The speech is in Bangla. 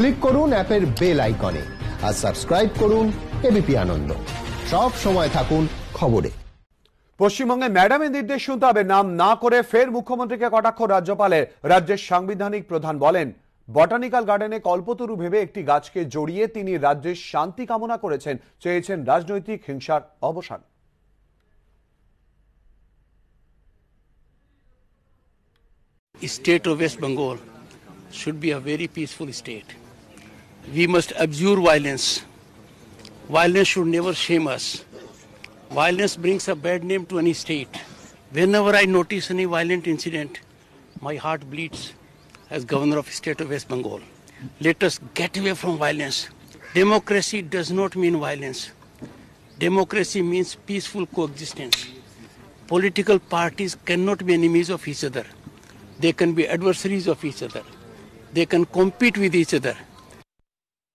ক্লিক করুন অ্যাপের বেল আইকনে আর সাবস্ক্রাইব করুন এবিপি আনন্দ সব সময় থাকুন খবরে পশ্চিমবঙ্গে ম্যাডামের নির্দেশ শুনতে হবে নাম না করে ফের মুখ্যমন্ত্রীকে কটাক্ষ রাজ্যপালের রাজ্যের সাংবিধানিক প্রধান বলেন বটানিক্যাল গার্ডেনে কল্পতরু ভেবে একটি গাছকে জড়িয়ে তিনি রাজ্যের শান্তি কামনা করেছেন চেয়েছেন রাজনৈতিক হিংসার অবসান state of West Bengal should be a very peaceful state. we must abjure violence. Violence should never shame us. Violence brings a bad name to any state. Whenever I notice any violent incident, my heart bleeds as governor of state of West Bengal. Let us get away from violence. Democracy does not mean violence. Democracy means peaceful coexistence. Political parties cannot be enemies of each other. They can be adversaries of each other. They can compete with each other.